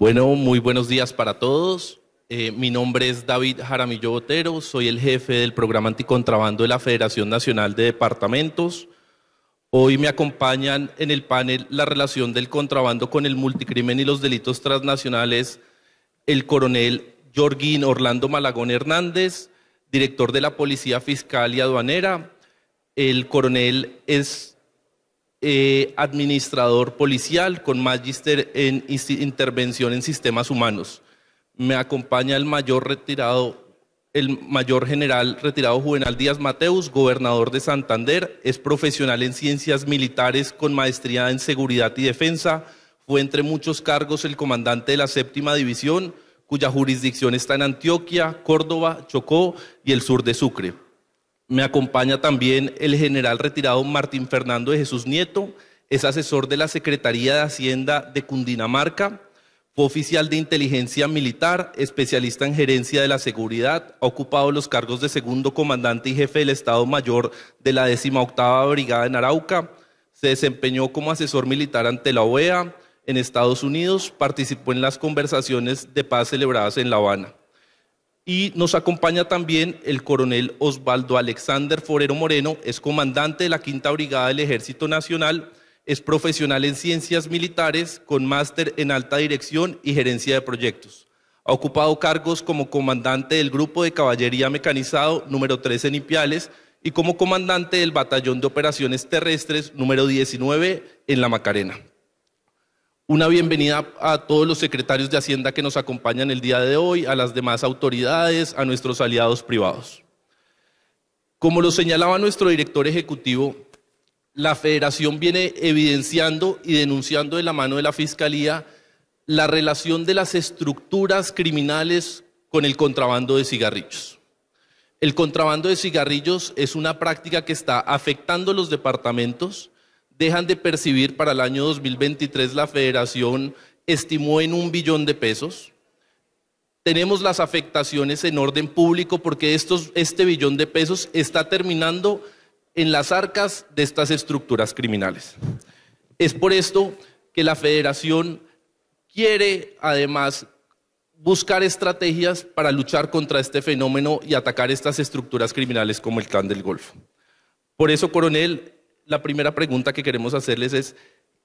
Bueno, muy buenos días para todos. Eh, mi nombre es David Jaramillo Botero, soy el jefe del programa anticontrabando de la Federación Nacional de Departamentos. Hoy me acompañan en el panel la relación del contrabando con el multicrimen y los delitos transnacionales el coronel Jorgín Orlando Malagón Hernández, director de la Policía Fiscal y Aduanera, el coronel es eh, administrador policial con magíster en intervención en sistemas humanos. Me acompaña el mayor retirado, el mayor general retirado Juvenal Díaz Mateus, gobernador de Santander, es profesional en ciencias militares con maestría en seguridad y defensa. Fue entre muchos cargos el comandante de la séptima división, cuya jurisdicción está en Antioquia, Córdoba, Chocó y el sur de Sucre me acompaña también el general retirado Martín Fernando de Jesús Nieto, es asesor de la Secretaría de Hacienda de Cundinamarca, fue oficial de inteligencia militar, especialista en gerencia de la seguridad, ha ocupado los cargos de segundo comandante y jefe del Estado Mayor de la 18 Brigada en Arauca, se desempeñó como asesor militar ante la OEA en Estados Unidos, participó en las conversaciones de paz celebradas en La Habana. Y nos acompaña también el coronel Osvaldo Alexander Forero Moreno, es comandante de la Quinta Brigada del Ejército Nacional, es profesional en ciencias militares con máster en alta dirección y gerencia de proyectos. Ha ocupado cargos como comandante del Grupo de Caballería Mecanizado número 13 en Ipiales y como comandante del Batallón de Operaciones Terrestres número 19 en La Macarena. Una bienvenida a todos los secretarios de Hacienda que nos acompañan el día de hoy, a las demás autoridades, a nuestros aliados privados. Como lo señalaba nuestro director ejecutivo, la federación viene evidenciando y denunciando de la mano de la Fiscalía la relación de las estructuras criminales con el contrabando de cigarrillos. El contrabando de cigarrillos es una práctica que está afectando los departamentos, dejan de percibir para el año 2023 la federación estimó en un billón de pesos. Tenemos las afectaciones en orden público porque estos, este billón de pesos está terminando en las arcas de estas estructuras criminales. Es por esto que la federación quiere además buscar estrategias para luchar contra este fenómeno y atacar estas estructuras criminales como el clan del Golfo. Por eso, coronel, la primera pregunta que queremos hacerles es,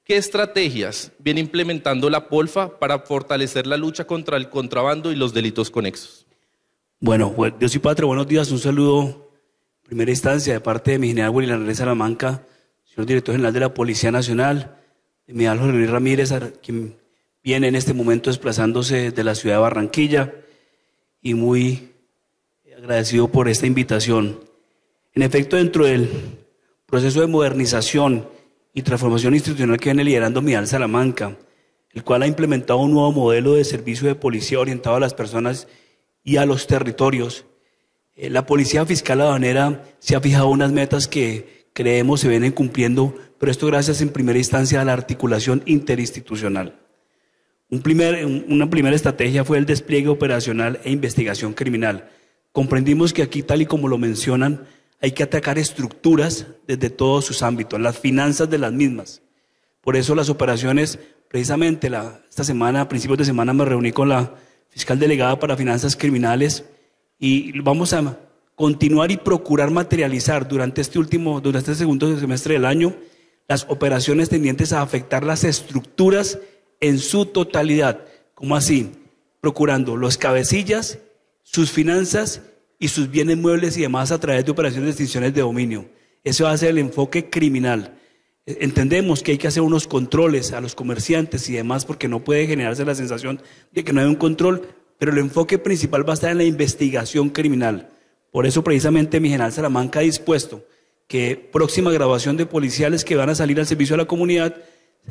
¿qué estrategias viene implementando la Polfa para fortalecer la lucha contra el contrabando y los delitos conexos? Bueno, Dios y Patria, buenos días, un saludo en primera instancia de parte de mi general William Andrés Salamanca, señor director general de la Policía Nacional, de mi Jorge Luis Ramírez, quien viene en este momento desplazándose de la ciudad de Barranquilla y muy agradecido por esta invitación. En efecto, dentro del proceso de modernización y transformación institucional que viene liderando Midal Salamanca, el cual ha implementado un nuevo modelo de servicio de policía orientado a las personas y a los territorios. Eh, la Policía Fiscal Habanera se ha fijado unas metas que creemos se vienen cumpliendo, pero esto gracias en primera instancia a la articulación interinstitucional. Un primer, una primera estrategia fue el despliegue operacional e investigación criminal. Comprendimos que aquí, tal y como lo mencionan, hay que atacar estructuras desde todos sus ámbitos, las finanzas de las mismas. Por eso las operaciones, precisamente esta semana, a principios de semana, me reuní con la fiscal delegada para finanzas criminales y vamos a continuar y procurar materializar durante este último, durante este segundo semestre del año, las operaciones tendientes a afectar las estructuras en su totalidad. ¿Cómo así? Procurando los cabecillas, sus finanzas y sus bienes muebles y demás a través de operaciones de extinciones de dominio. Eso va a ser el enfoque criminal. E, entendemos que hay que hacer unos controles a los comerciantes y demás porque no puede generarse la sensación de que no hay un control, pero el enfoque principal va a estar en la investigación criminal. Por eso precisamente mi general Salamanca ha dispuesto que próxima graduación de policiales que van a salir al servicio de la comunidad,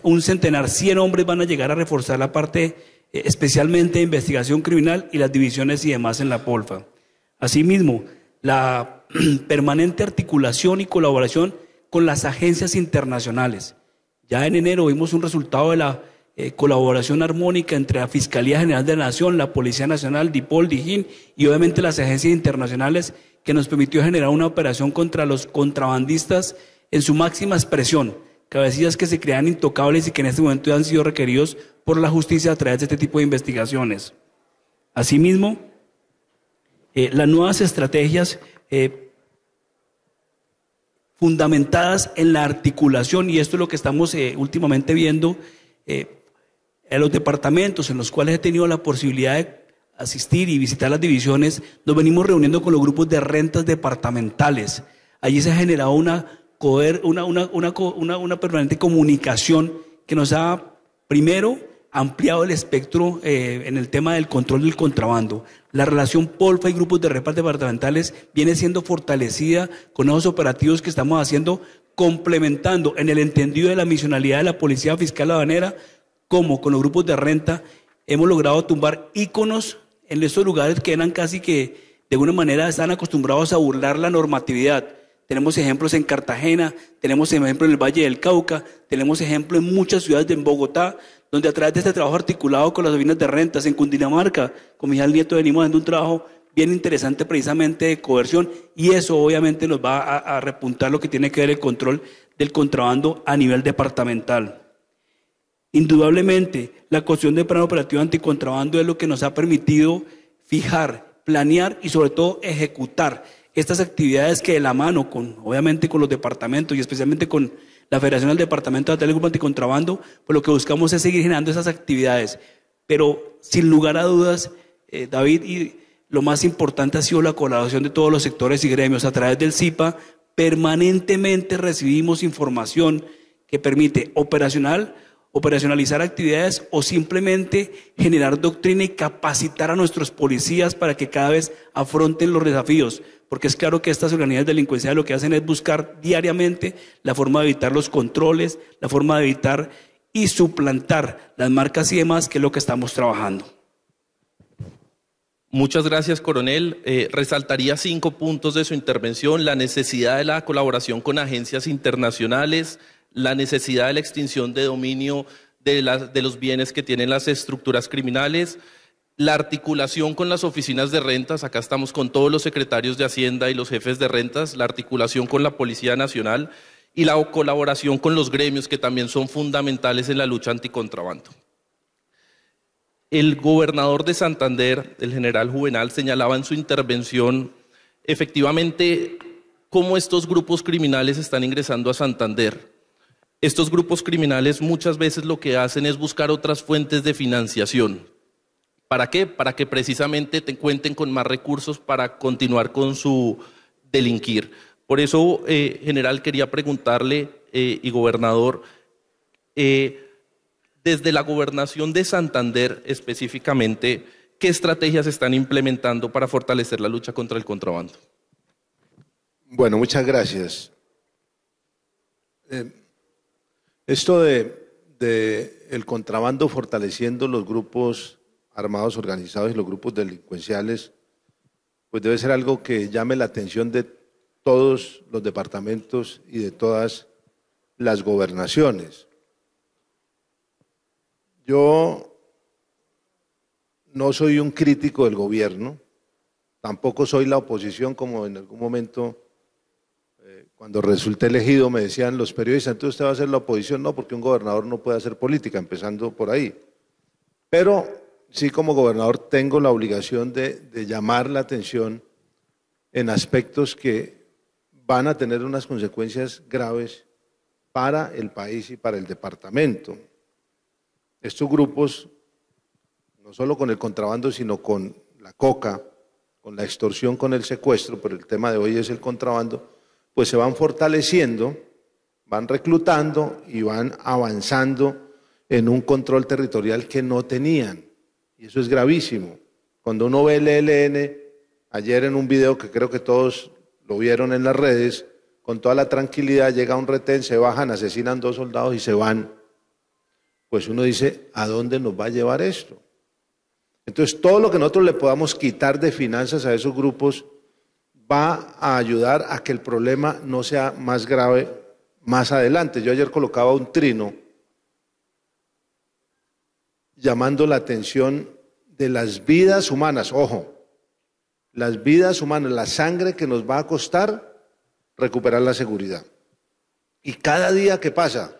un centenar, 100 hombres van a llegar a reforzar la parte eh, especialmente de investigación criminal y las divisiones y demás en la polfa. Asimismo, la permanente articulación y colaboración con las agencias internacionales. Ya en enero vimos un resultado de la eh, colaboración armónica entre la Fiscalía General de la Nación, la Policía Nacional, DIPOL, DIGIN y obviamente las agencias internacionales que nos permitió generar una operación contra los contrabandistas en su máxima expresión, cabecillas que se crean intocables y que en este momento ya han sido requeridos por la justicia a través de este tipo de investigaciones. Asimismo, eh, las nuevas estrategias eh, fundamentadas en la articulación, y esto es lo que estamos eh, últimamente viendo en los departamentos en los cuales he tenido la posibilidad de asistir y visitar las divisiones, nos venimos reuniendo con los grupos de rentas departamentales. Allí se ha generado una, una, una, permanente comunicación que nos ha, primero, ampliado el espectro en el tema del control del contrabando. La relación Polfa y grupos de repas departamentales viene siendo fortalecida con esos operativos que estamos haciendo, complementando en el entendido de la misionalidad de la Policía Fiscal Habanera, como con los grupos de renta hemos logrado tumbar íconos en esos lugares que eran casi que de alguna manera están acostumbrados a burlar la normatividad. Tenemos ejemplos en Cartagena, tenemos ejemplos en el Valle del Cauca, tenemos ejemplos en muchas ciudades de Bogotá donde a través de este trabajo articulado con las oficinas de rentas en Cundinamarca, con el Nieto venimos haciendo un trabajo bien interesante precisamente de coerción y eso obviamente nos va a, repuntar lo que tiene que ver el control del contrabando a nivel departamental. Indudablemente, la cuestión de plan operativo anticontrabando es lo que nos ha permitido fijar, planear y sobre todo ejecutar estas actividades que de la mano con, obviamente, con los departamentos y especialmente con la Federación del Departamento de Atlético Anticontrabando, pues lo que buscamos es seguir generando esas actividades. Pero sin lugar a dudas, eh, David, y lo más importante ha sido la colaboración de todos los sectores y gremios a través del CIPA. Permanentemente recibimos información que permite operacional, operacionalizar actividades o simplemente generar doctrina y capacitar a nuestros policías para que cada vez afronten los desafíos porque es claro que estas organizaciones delincuenciales lo que hacen es buscar diariamente la forma de evitar los controles, la forma de evitar y suplantar las marcas y demás, que es lo que estamos trabajando. Muchas gracias, coronel. Eh, resaltaría cinco puntos de su intervención, la necesidad de la colaboración con agencias internacionales, la necesidad de la extinción de dominio de los bienes que tienen las estructuras criminales, la articulación con las oficinas de rentas, acá estamos con todos los secretarios de Hacienda y los jefes de rentas, la articulación con la Policía Nacional y la colaboración con los gremios que también son fundamentales en la lucha anticontrabando. El gobernador de Santander, el general Juvenal, señalaba en su intervención efectivamente cómo estos grupos criminales están ingresando a Santander. Estos grupos criminales muchas veces lo que hacen es buscar otras fuentes de financiación ¿Para qué? Para que precisamente te cuenten con más recursos para continuar con su delinquir. Por eso, eh, general, quería preguntarle, eh, y gobernador, eh, desde la gobernación de Santander específicamente, ¿qué estrategias están implementando para fortalecer la lucha contra el contrabando? Bueno, muchas gracias. Em, esto de el contrabando fortaleciendo los grupos armados organizados y los grupos delincuenciales, pues debe ser algo que llame la atención de todos los departamentos y de todas las gobernaciones. Yo no soy un crítico del gobierno, tampoco soy la oposición como en algún momento eh, cuando resulté elegido me decían los periodistas, entonces usted va a ser la oposición, no, porque un gobernador no puede hacer política, empezando por ahí. Pero sí como gobernador tengo la obligación de, llamar la atención en aspectos que van a tener unas consecuencias graves para el país y para el departamento. Estos grupos, no solo con el contrabando, sino con la coca, con la extorsión, con el secuestro, pero el tema de hoy es el contrabando, pues se van fortaleciendo, van reclutando y van avanzando en un control territorial que no tenían. Y eso es gravísimo. Cuando uno ve el ELN, ayer en un video que creo que todos lo vieron en las redes, con toda la tranquilidad llega un retén, se bajan, asesinan dos soldados y se van. Pues uno dice, ¿a dónde nos va a llevar esto? Entonces, todo lo que nosotros le podamos quitar de finanzas a esos grupos va a ayudar a que el problema no sea más grave más adelante. Yo ayer colocaba un trino llamando la atención de las vidas humanas. Ojo, las vidas humanas, la sangre que nos va a costar recuperar la seguridad. Y cada día que pasa,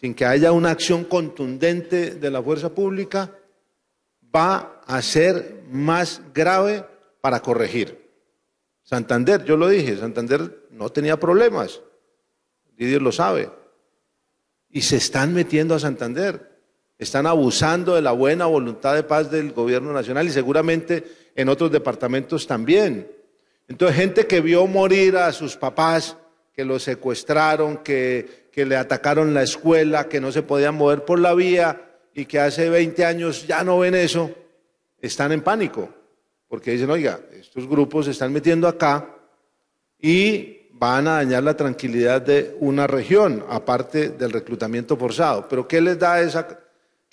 sin que haya una acción contundente de la fuerza pública, va a ser más grave para corregir. Santander, yo lo dije, Santander no tenía problemas, Didier lo sabe, y se están metiendo a Santander. Están abusando de la buena voluntad de paz del gobierno nacional y seguramente en otros departamentos también. Entonces, gente que vio morir a sus papás, que los secuestraron, que, que le atacaron la escuela, que no se podían mover por la vía y que hace 20 años ya no ven eso, están en pánico. Porque dicen, oiga, estos grupos se están metiendo acá y van a dañar la tranquilidad de una región, aparte del reclutamiento forzado. Pero ¿qué les da esa,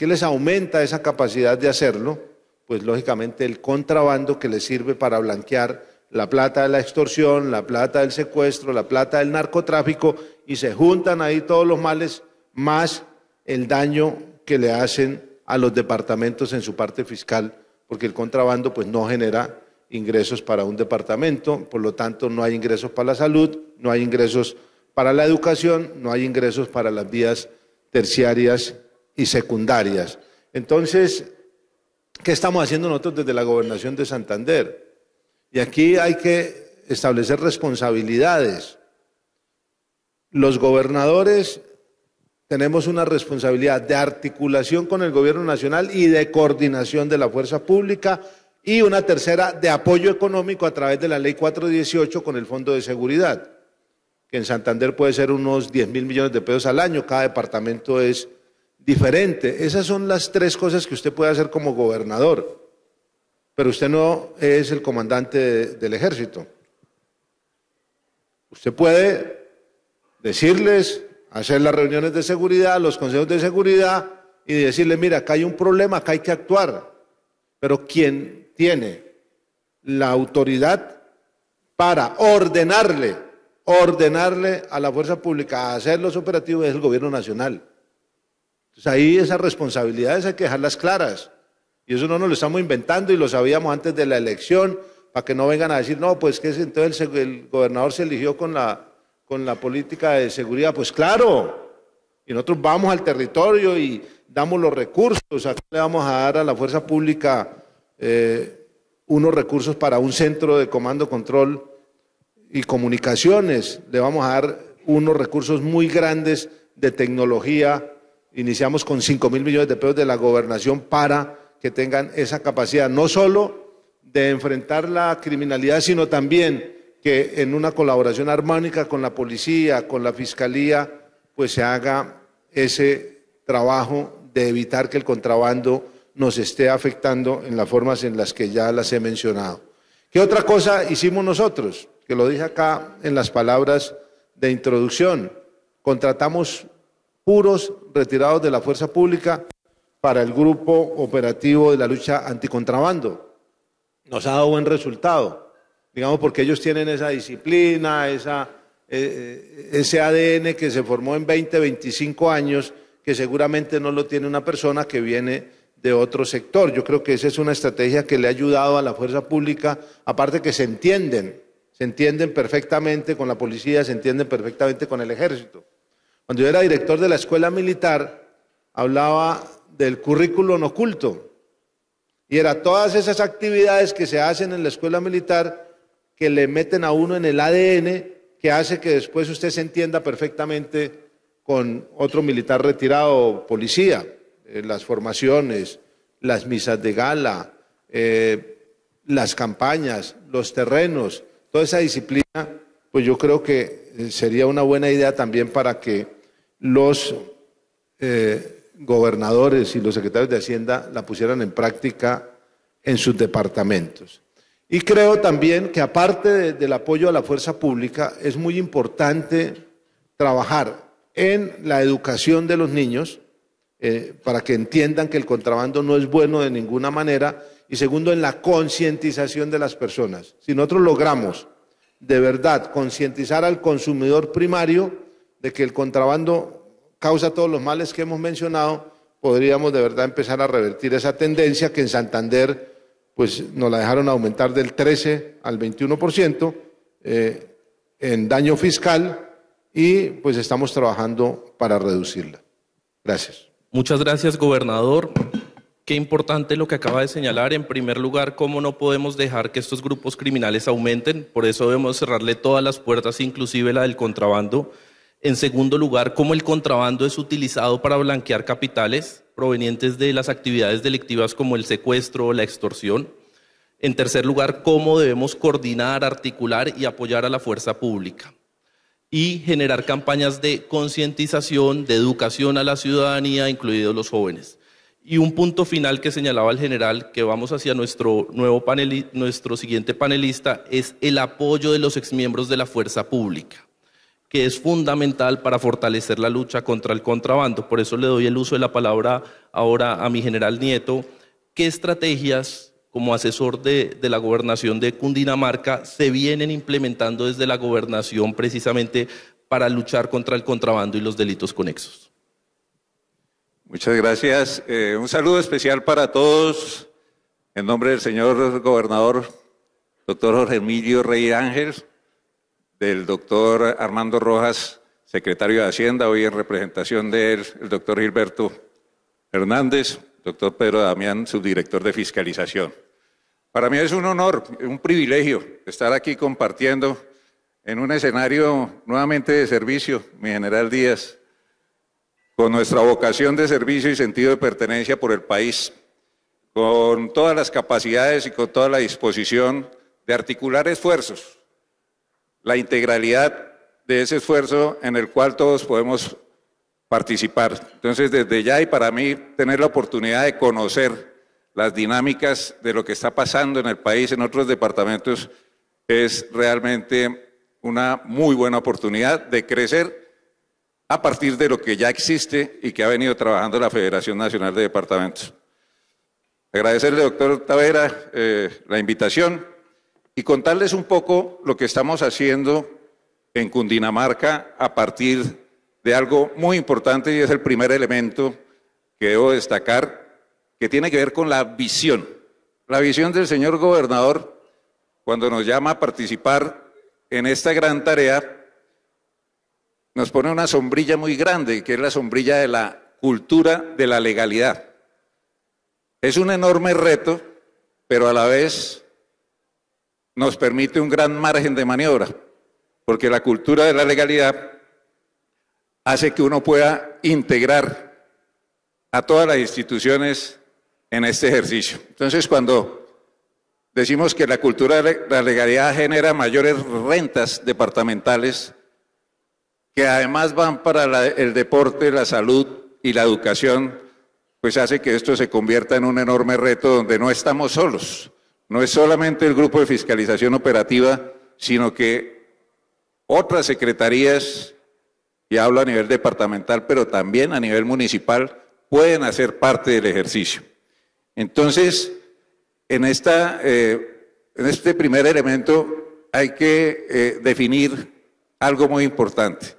¿Qué les aumenta esa capacidad de hacerlo, pues lógicamente el contrabando que les sirve para blanquear la plata de la extorsión, la plata del secuestro, la plata del narcotráfico, y se juntan ahí todos los males, más el daño que le hacen a los departamentos en su parte fiscal, porque el contrabando pues no genera ingresos para un departamento, por lo tanto no hay ingresos para la salud, no hay ingresos para la educación, no hay ingresos para las vías terciarias y secundarias. Entonces, ¿qué estamos haciendo nosotros desde la gobernación de Santander? Y aquí hay que establecer responsabilidades. Los gobernadores tenemos una responsabilidad de articulación con el gobierno nacional y de coordinación de la fuerza pública y una tercera de apoyo económico a través de la ley 418 con el Fondo de Seguridad, que en Santander puede ser unos 10 mil millones de pesos al año, cada departamento es diferente. Esas son las tres cosas que usted puede hacer como gobernador, pero usted no es el comandante del ejército. Usted puede decirles, hacer las reuniones de seguridad, los consejos de seguridad y decirle, mira, acá hay un problema, acá hay que actuar. Pero quien tiene la autoridad para ordenarle, ordenarle a la fuerza pública a hacer los operativos es el gobierno nacional. Entonces ahí esas responsabilidades hay que dejarlas claras. Y eso no nos lo estamos inventando y lo sabíamos antes de la elección, para que no vengan a decir, no, pues que entonces el, gobernador se eligió con la, con la política de seguridad. Pues claro, y nosotros vamos al territorio y damos los recursos, qué le vamos a dar a la fuerza pública eh, unos recursos para un centro de comando, control y comunicaciones, le vamos a dar unos recursos muy grandes de tecnología Iniciamos con 5 mil millones de pesos de la gobernación para que tengan esa capacidad, no solo de enfrentar la criminalidad, sino también que en una colaboración armónica con la policía, con la fiscalía, pues se haga ese trabajo de evitar que el contrabando nos esté afectando en las formas en las que ya las he mencionado. ¿Qué otra cosa hicimos nosotros? Que lo dije acá en las palabras de introducción. Contratamos puros retirados de la fuerza pública para el grupo operativo de la lucha anticontrabando. Nos ha dado buen resultado, digamos, porque ellos tienen esa disciplina, esa, eh, eh, ese ADN que se formó en 20, 25 años, que seguramente no lo tiene una persona que viene de otro sector. Yo creo que esa es una estrategia que le ha ayudado a la fuerza pública, aparte que se entienden, se entienden perfectamente con la policía, se entienden perfectamente con el ejército. Cuando yo era director de la escuela militar, hablaba del currículum oculto. Y era todas esas actividades que se hacen en la escuela militar que le meten a uno en el ADN que hace que después usted se entienda perfectamente con otro militar retirado, policía, eh, las formaciones, las misas de gala, eh, las campañas, los terrenos, toda esa disciplina, pues yo creo que eh, sería una buena idea también para que los eh, gobernadores y los secretarios de Hacienda la pusieran en práctica en sus departamentos. Y creo también que aparte del apoyo a la fuerza pública, es muy importante trabajar en la educación de los niños eh, para que entiendan que el contrabando no es bueno de ninguna manera y segundo en la concientización de las personas. Si nosotros logramos de verdad, concientizar al consumidor primario de que el contrabando causa todos los males que hemos mencionado, podríamos de verdad empezar a revertir esa tendencia que en Santander pues nos la dejaron aumentar del 13 al 21% eh, en daño fiscal y pues estamos trabajando para reducirla. Gracias. Muchas gracias, gobernador. Qué importante lo que acaba de señalar. En primer lugar, cómo no podemos dejar que estos grupos criminales aumenten. Por eso debemos cerrarle todas las puertas, inclusive la del contrabando. En segundo lugar, cómo el contrabando es utilizado para blanquear capitales provenientes de las actividades delictivas como el secuestro o la extorsión. En tercer lugar, cómo debemos coordinar, articular y apoyar a la fuerza pública. Y generar campañas de concientización, de educación a la ciudadanía, incluidos los jóvenes y un punto final que señalaba el general, que vamos hacia nuestro, nuevo nuestro siguiente panelista, es el apoyo de los exmiembros de la fuerza pública, que es fundamental para fortalecer la lucha contra el contrabando. Por eso le doy el uso de la palabra ahora a mi general Nieto. ¿Qué estrategias como asesor de, de la gobernación de Cundinamarca se vienen implementando desde la gobernación precisamente para luchar contra el contrabando y los delitos conexos? Muchas gracias. Eh, un saludo especial para todos. En nombre del señor gobernador, doctor Jorge Emilio Rey Ángel, del doctor Armando Rojas, secretario de Hacienda, hoy en representación del el doctor Gilberto Hernández, doctor Pedro Damián, subdirector de Fiscalización. Para mí es un honor, un privilegio estar aquí compartiendo en un escenario nuevamente de servicio, mi general Díaz, con nuestra vocación de servicio y sentido de pertenencia por el país, con todas las capacidades y con toda la disposición de articular esfuerzos, la integralidad de ese esfuerzo en el cual todos podemos participar. Entonces, desde ya y para mí, tener la oportunidad de conocer las dinámicas de lo que está pasando en el país, en otros departamentos, es realmente una muy buena oportunidad de crecer a partir de lo que ya existe y que ha venido trabajando la Federación Nacional de Departamentos. Agradecerle, doctor Tavera, eh, la invitación y contarles un poco lo que estamos haciendo en Cundinamarca a partir de algo muy importante y es el primer elemento que debo destacar, que tiene que ver con la visión. La visión del señor gobernador cuando nos llama a participar en esta gran tarea nos pone una sombrilla muy grande, que es la sombrilla de la cultura de la legalidad. Es un enorme reto, pero a la vez nos permite un gran margen de maniobra, porque la cultura de la legalidad hace que uno pueda integrar a todas las instituciones en este ejercicio. Entonces, cuando decimos que la cultura de la legalidad genera mayores rentas departamentales, que además van para el deporte, la salud y la educación, pues hace que esto se convierta en un enorme reto donde no estamos solos. No es solamente el grupo de fiscalización operativa, sino que otras secretarías, y hablo a nivel departamental, pero también a nivel municipal, pueden hacer parte del ejercicio. Entonces, en, esta, eh, en este primer elemento hay que eh, definir algo muy importante.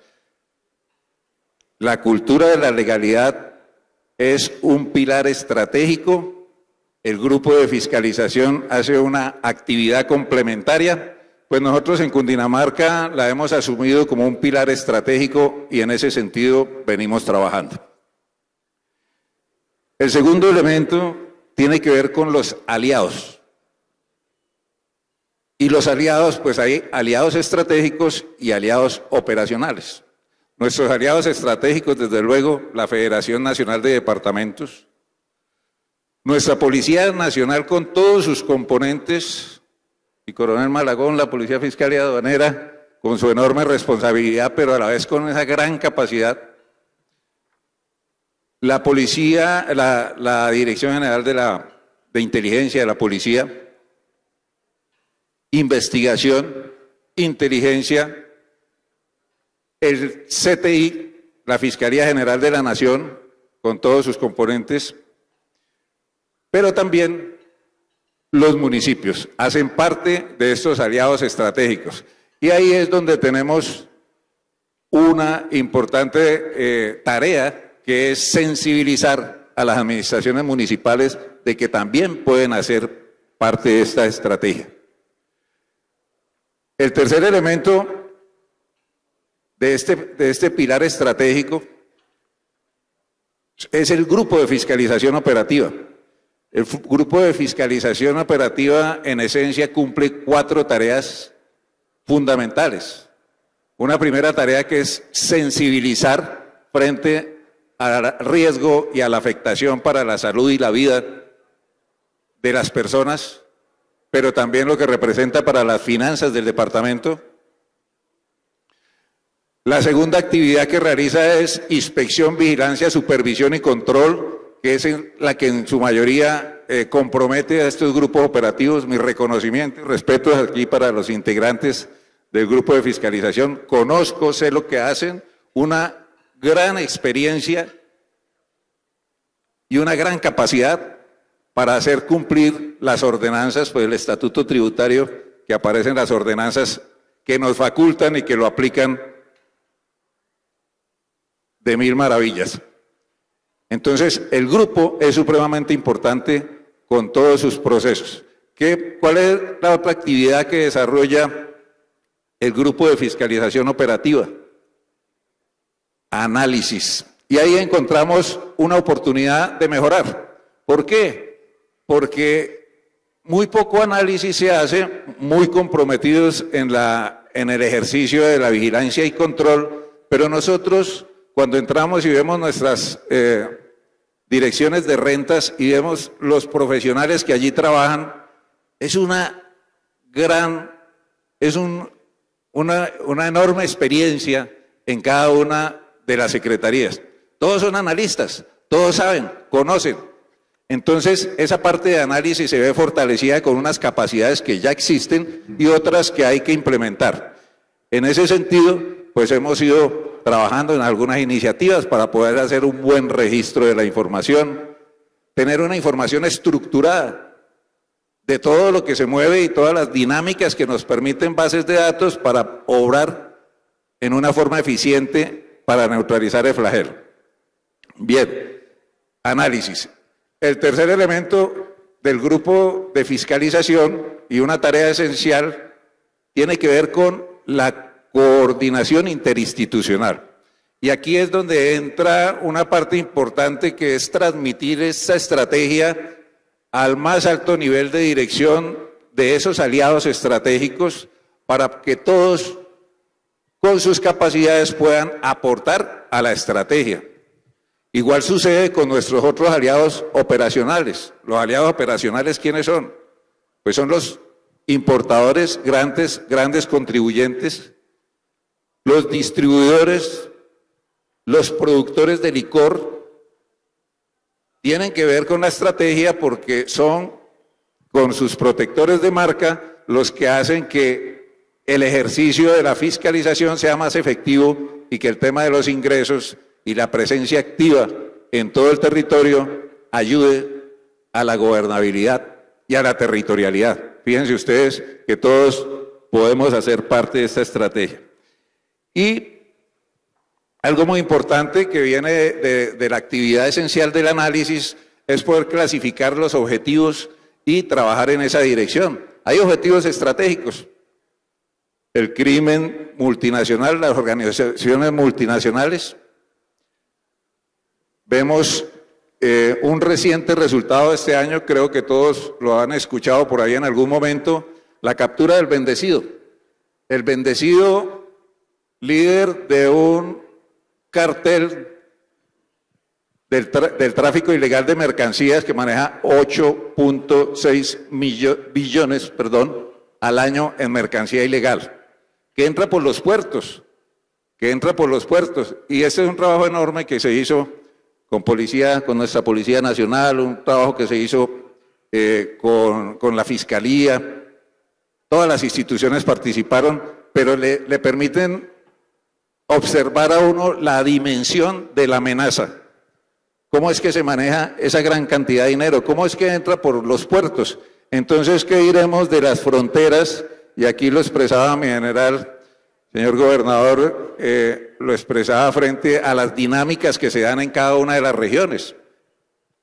La cultura de la legalidad es un pilar estratégico. El grupo de fiscalización hace una actividad complementaria. Pues nosotros en Cundinamarca la hemos asumido como un pilar estratégico y en ese sentido venimos trabajando. El segundo elemento tiene que ver con los aliados. Y los aliados, pues hay aliados estratégicos y aliados operacionales. Nuestros aliados estratégicos, desde luego, la Federación Nacional de Departamentos, nuestra Policía Nacional con todos sus componentes, y Coronel Malagón, la Policía Fiscal y Aduanera, con su enorme responsabilidad, pero a la vez con esa gran capacidad. La Policía, la, Dirección General de, la, de Inteligencia de la Policía, investigación, inteligencia, el CTI, la Fiscalía General de la Nación, con todos sus componentes, pero también los municipios hacen parte de estos aliados estratégicos. Y ahí es donde tenemos una importante eh, tarea que es sensibilizar a las administraciones municipales de que también pueden hacer parte de esta estrategia. El tercer elemento de este, de este pilar estratégico es el grupo de fiscalización operativa. El grupo de fiscalización operativa en esencia cumple cuatro tareas fundamentales. Una primera tarea que es sensibilizar frente al riesgo y a la afectación para la salud y la vida de las personas, pero también lo que representa para las finanzas del departamento la segunda actividad que realiza es inspección, vigilancia, supervisión y control, que es la que en su mayoría eh, compromete a estos grupos operativos. Mi reconocimiento y respeto aquí para los integrantes del grupo de fiscalización. Conozco, sé lo que hacen, una gran experiencia y una gran capacidad para hacer cumplir las ordenanzas, por pues, el estatuto tributario que aparecen las ordenanzas que nos facultan y que lo aplican de mil maravillas. Entonces, el grupo es supremamente importante con todos sus procesos. ¿Qué, ¿Cuál es la otra actividad que desarrolla el grupo de fiscalización operativa? Análisis. Y ahí encontramos una oportunidad de mejorar. ¿Por qué? Porque muy poco análisis se hace, muy comprometidos en, la, en el ejercicio de la vigilancia y control, pero nosotros cuando entramos y vemos nuestras eh, direcciones de rentas y vemos los profesionales que allí trabajan, es una gran, es una, una enorme experiencia en cada una de las secretarías. Todos son analistas, todos saben, conocen. Entonces, esa parte de análisis se ve fortalecida con unas capacidades que ya existen y otras que hay que implementar. En ese sentido, pues hemos sido trabajando en algunas iniciativas para poder hacer un buen registro de la información, tener una información estructurada de todo lo que se mueve y todas las dinámicas que nos permiten bases de datos para obrar en una forma eficiente para neutralizar el flagelo. Bien, análisis. El tercer elemento del grupo de fiscalización y una tarea esencial tiene que ver con la coordinación interinstitucional. Y aquí es donde entra una parte importante que es transmitir esa estrategia al más alto nivel de dirección de esos aliados estratégicos para que todos con sus capacidades puedan aportar a la estrategia. Igual sucede con nuestros otros aliados operacionales. ¿Los aliados operacionales quiénes son? Pues son los importadores grandes, grandes contribuyentes los distribuidores, los productores de licor, tienen que ver con la estrategia porque son con sus protectores de marca los que hacen que el ejercicio de la fiscalización sea más efectivo y que el tema de los ingresos y la presencia activa en todo el territorio ayude a la gobernabilidad y a la territorialidad. Fíjense ustedes que todos podemos hacer parte de esta estrategia. Y algo muy importante que viene de, la actividad esencial del análisis es poder clasificar los objetivos y trabajar en esa dirección. Hay objetivos estratégicos. El crimen multinacional, las organizaciones multinacionales. Vemos eh, un reciente resultado de este año, creo que todos lo han escuchado por ahí en algún momento, la captura del bendecido. El bendecido líder de un cartel del, tráfico ilegal de mercancías que maneja 8.6 billones perdón, al año en mercancía ilegal, que entra por los puertos, que entra por los puertos. Y ese es un trabajo enorme que se hizo con policía, con nuestra Policía Nacional, un trabajo que se hizo eh, con, la Fiscalía. Todas las instituciones participaron, pero le permiten observar a uno la dimensión de la amenaza. ¿Cómo es que se maneja esa gran cantidad de dinero? ¿Cómo es que entra por los puertos? Entonces, ¿qué diremos de las fronteras? Y aquí lo expresaba mi general, señor gobernador, eh, lo expresaba frente a las dinámicas que se dan en cada una de las regiones.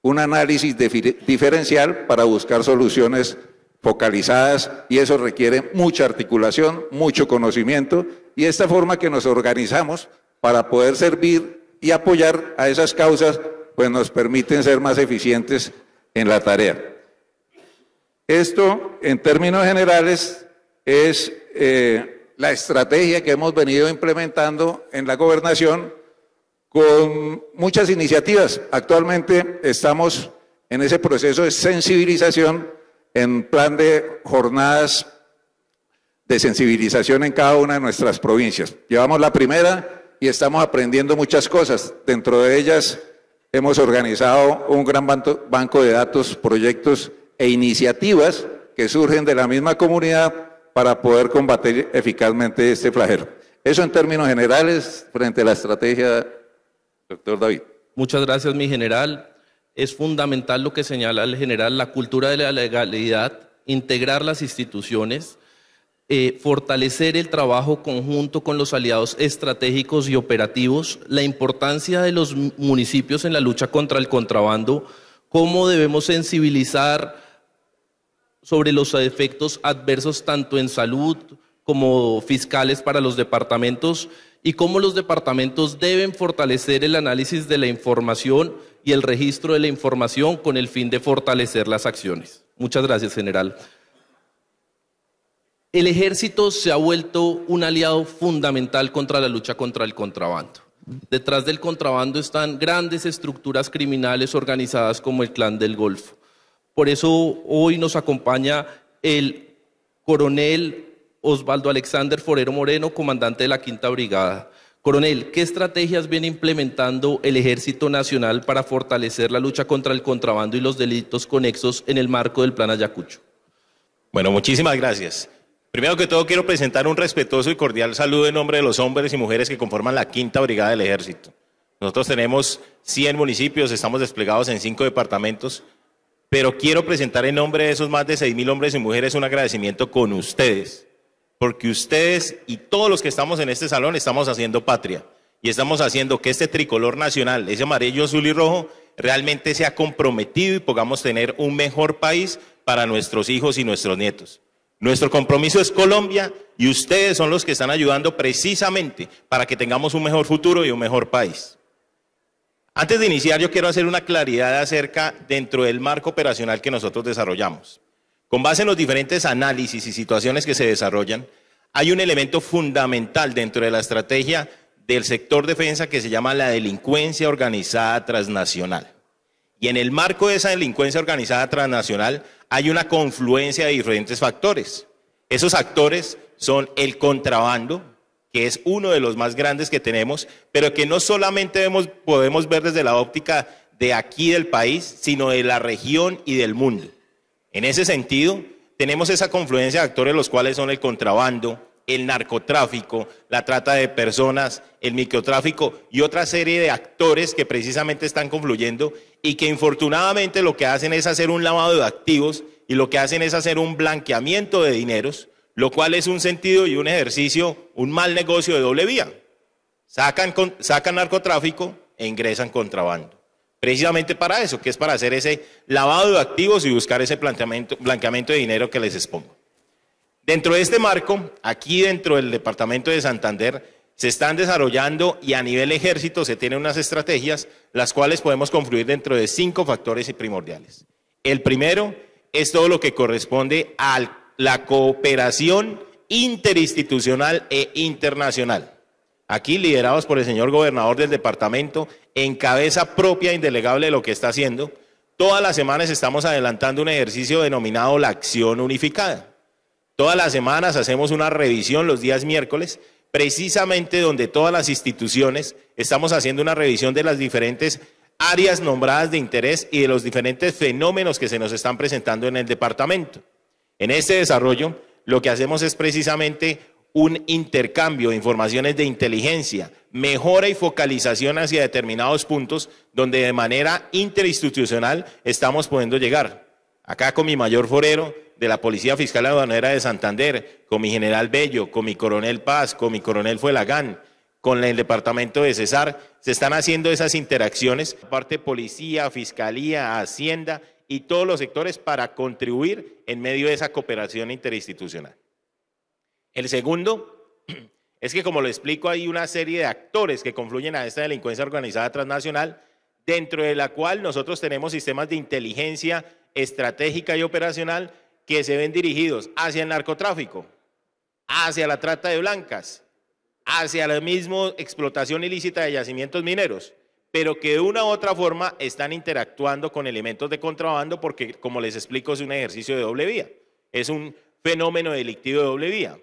Un análisis diferencial para buscar soluciones focalizadas y eso requiere mucha articulación, mucho conocimiento y esta forma que nos organizamos para poder servir y apoyar a esas causas, pues nos permiten ser más eficientes en la tarea. Esto, en términos generales, es eh, la estrategia que hemos venido implementando en la gobernación con muchas iniciativas. Actualmente estamos en ese proceso de sensibilización en plan de jornadas de sensibilización en cada una de nuestras provincias. Llevamos la primera y estamos aprendiendo muchas cosas. Dentro de ellas hemos organizado un gran banco de datos, proyectos e iniciativas que surgen de la misma comunidad para poder combatir eficazmente este flagelo. Eso en términos generales frente a la estrategia, doctor David. Muchas gracias, mi general. Es fundamental lo que señala el general, la cultura de la legalidad, integrar las instituciones, eh, fortalecer el trabajo conjunto con los aliados estratégicos y operativos, la importancia de los municipios en la lucha contra el contrabando, cómo debemos sensibilizar sobre los efectos adversos tanto en salud como fiscales para los departamentos y cómo los departamentos deben fortalecer el análisis de la información y el registro de la información con el fin de fortalecer las acciones. Muchas gracias, general. El ejército se ha vuelto un aliado fundamental contra la lucha contra el contrabando. Detrás del contrabando están grandes estructuras criminales organizadas como el Clan del Golfo. Por eso hoy nos acompaña el coronel Osvaldo Alexander Forero Moreno, comandante de la Quinta Brigada. Coronel, ¿qué estrategias viene implementando el Ejército Nacional para fortalecer la lucha contra el contrabando y los delitos conexos en el marco del Plan Ayacucho? Bueno, muchísimas gracias. Primero que todo, quiero presentar un respetuoso y cordial saludo en nombre de los hombres y mujeres que conforman la Quinta Brigada del Ejército. Nosotros tenemos 100 municipios, estamos desplegados en 5 departamentos, pero quiero presentar en nombre de esos más de 6.000 hombres y mujeres un agradecimiento con ustedes, porque ustedes y todos los que estamos en este salón estamos haciendo patria y estamos haciendo que este tricolor nacional, ese amarillo, azul y rojo, realmente sea comprometido y podamos tener un mejor país para nuestros hijos y nuestros nietos. Nuestro compromiso es Colombia y ustedes son los que están ayudando precisamente para que tengamos un mejor futuro y un mejor país. Antes de iniciar, yo quiero hacer una claridad acerca dentro del marco operacional que nosotros desarrollamos. Con base en los diferentes análisis y situaciones que se desarrollan, hay un elemento fundamental dentro de la estrategia del sector defensa que se llama la delincuencia organizada transnacional. Y en el marco de esa delincuencia organizada transnacional hay una confluencia de diferentes factores. Esos actores son el contrabando, que es uno de los más grandes que tenemos, pero que no solamente podemos ver desde la óptica de aquí del país, sino de la región y del mundo. En ese sentido, tenemos esa confluencia de actores los cuales son el contrabando, el narcotráfico, la trata de personas, el microtráfico y otra serie de actores que precisamente están confluyendo y que infortunadamente lo que hacen es hacer un lavado de activos y lo que hacen es hacer un blanqueamiento de dineros, lo cual es un sentido y un ejercicio, un mal negocio de doble vía. Sacan, narcotráfico e ingresan contrabando. Precisamente para eso, que es para hacer ese lavado de activos y buscar ese blanqueamiento de dinero que les expongo. Dentro de este marco, aquí dentro del departamento de Santander, se están desarrollando y a nivel ejército se tienen unas estrategias, las cuales podemos confluir dentro de cinco factores primordiales. El primero es todo lo que corresponde a la cooperación interinstitucional e internacional. Aquí, liderados por el señor gobernador del departamento, en cabeza propia e indelegable de lo que está haciendo, todas las semanas estamos adelantando un ejercicio denominado la acción unificada Todas las semanas hacemos una revisión los días miércoles, precisamente donde todas las instituciones estamos haciendo una revisión de las diferentes áreas nombradas de interés y de los diferentes fenómenos que se nos están presentando en el departamento. En este desarrollo, lo que hacemos es precisamente un intercambio de informaciones de inteligencia, mejora y focalización hacia determinados puntos donde de manera interinstitucional estamos pudiendo llegar. Acá con mi mayor forero, de la Policía Fiscal Aduanera de Santander, con mi general Bello, con mi coronel Paz, con mi coronel Fuelagán, con el departamento de Cesar, se están haciendo esas interacciones, parte policía, fiscalía, hacienda y todos los sectores para contribuir en medio de esa cooperación interinstitucional. El segundo es que, como lo explico, hay una serie de actores que confluyen a esta delincuencia organizada transnacional, dentro de la cual nosotros tenemos sistemas de inteligencia estratégica y operacional que se ven dirigidos hacia el narcotráfico, hacia la trata de blancas, hacia la misma explotación ilícita de yacimientos mineros, pero que de una u otra forma están interactuando con elementos de contrabando porque, como les explico, es un ejercicio de doble vía, es un fenómeno delictivo de doble vía.